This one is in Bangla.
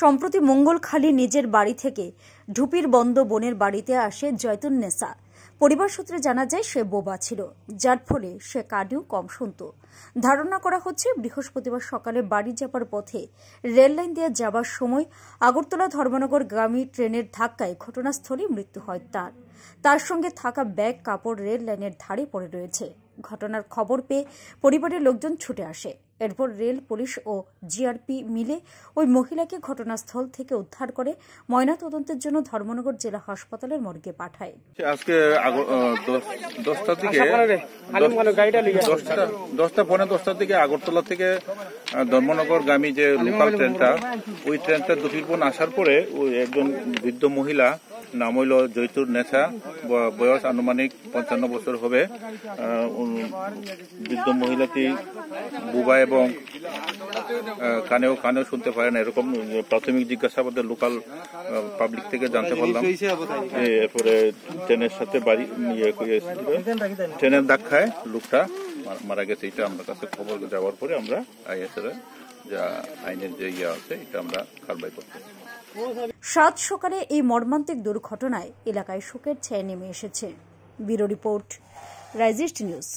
সম্প্রতি মঙ্গলখালী নিজের বাড়ি থেকে ঢুপির বন্ধ বোনের বাড়িতে আসে জয়তুন নেসা পরিবার সূত্রে জানা যায় সে বোবা ছিল যার ফলে সে কাডিও কম শুনত ধারণা করা হচ্ছে বৃহস্পতিবার সকালে বাড়ি যাবার পথে রেললাইন দিয়ে যাবার সময় আগরতলা ধর্মনগর গ্রামী ট্রেনের ধাক্কায় ঘটনাস্থলে মৃত্যু হয় তার তার সঙ্গে থাকা ব্যাগ কাপড় রেল লাইনের ধারে পড়ে রয়েছে ঘটনার খবর পেয়ে পরিবারের লোকজন ছুটে আসে এরপর রেল পুলিশ ও জিআরপি মিলে ওই মহিলাকে ঘটনাস্থল থেকে উদ্ধার করে ময়না তদন্তের জন্য ধর্মনগর জেলা হাসপাতালের মর্গে পাঠায় আজকে আচ্ছা, দশটা থেকে দশটা পনেরো দশটা থেকে আগরতলা থেকে ধর্মনগর গামী যে লোকাল ট্রেনটা ওই ট্রেনটা দুটির আসার পরে ওই একজন বৃদ্ধ মহিলা নাম হইল জয়তুর নেথা বয়স আনুমানিক পঞ্চান্ন বছর হবে বৃদ্ধ মহিলাটি বুবা এবং কানেও কানেও শুনতে পারে না এরকম প্রাথমিক জিজ্ঞাসাবাদে লোকাল পাবলিক থেকে জানতে পারলাম এরপরে ট্রেনের সাথে বাড়ি ইয়ে ট্রেনের দাক্ষায় লোকটা মারা গেছে এটা আমরা কাছে খবর যাওয়ার পরে আমরা আইএসএর যা আইনের যে ইয়ে আছে এটা আমরা কারবাই করতে সাত সকালে এই মর্মান্তিক দুর্ঘটনায় এলাকায় শোকের ছায় নেমে এসেছে ব্যুরো রিপোর্ট রাইজিস্ট নিউজ